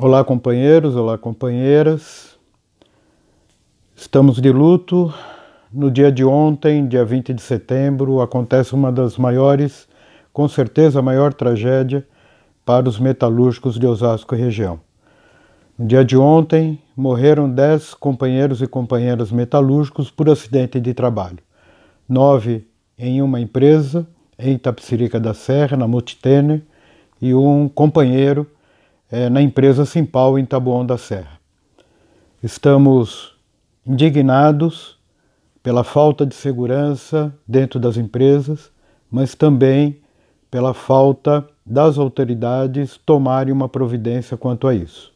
Olá, companheiros, olá, companheiras. Estamos de luto. No dia de ontem, dia 20 de setembro, acontece uma das maiores, com certeza a maior tragédia para os metalúrgicos de Osasco e região. No dia de ontem, morreram 10 companheiros e companheiras metalúrgicos por acidente de trabalho. Nove em uma empresa, em Tapsirica da Serra, na Multitener, e um companheiro é, na empresa Simpal, em Taboão da Serra. Estamos indignados pela falta de segurança dentro das empresas, mas também pela falta das autoridades tomarem uma providência quanto a isso.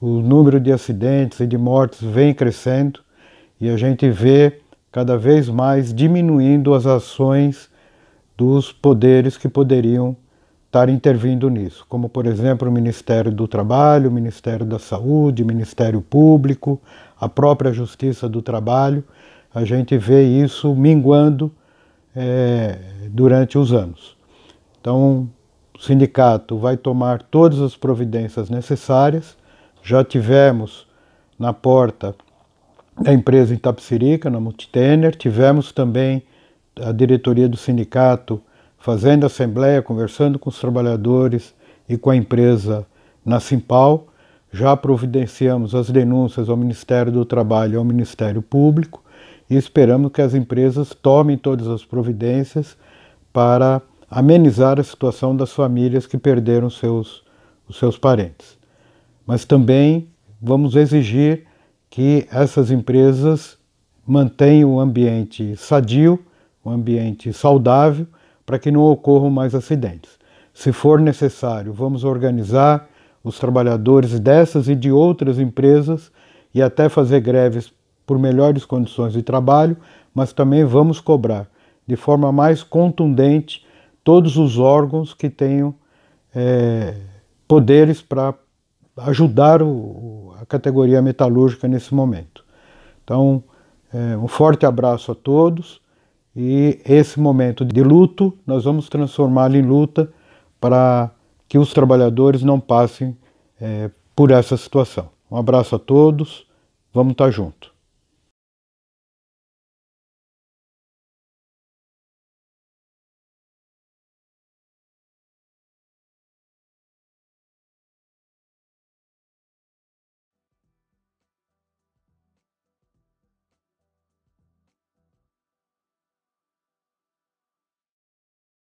O número de acidentes e de mortes vem crescendo e a gente vê cada vez mais diminuindo as ações dos poderes que poderiam estar intervindo nisso, como por exemplo o Ministério do Trabalho, o Ministério da Saúde, o Ministério Público, a própria Justiça do Trabalho. A gente vê isso minguando é, durante os anos. Então, o sindicato vai tomar todas as providências necessárias. Já tivemos na porta da empresa em Tapsirica, na Multitener, tivemos também a diretoria do sindicato fazendo assembleia, conversando com os trabalhadores e com a empresa na Simpal. Já providenciamos as denúncias ao Ministério do Trabalho e ao Ministério Público e esperamos que as empresas tomem todas as providências para amenizar a situação das famílias que perderam seus, os seus parentes. Mas também vamos exigir que essas empresas mantenham o um ambiente sadio, um ambiente saudável para que não ocorram mais acidentes. Se for necessário, vamos organizar os trabalhadores dessas e de outras empresas e até fazer greves por melhores condições de trabalho, mas também vamos cobrar de forma mais contundente todos os órgãos que tenham é, poderes para ajudar o, a categoria metalúrgica nesse momento. Então, é, um forte abraço a todos e esse momento de luto nós vamos transformá-lo em luta para que os trabalhadores não passem é, por essa situação. Um abraço a todos, vamos estar juntos.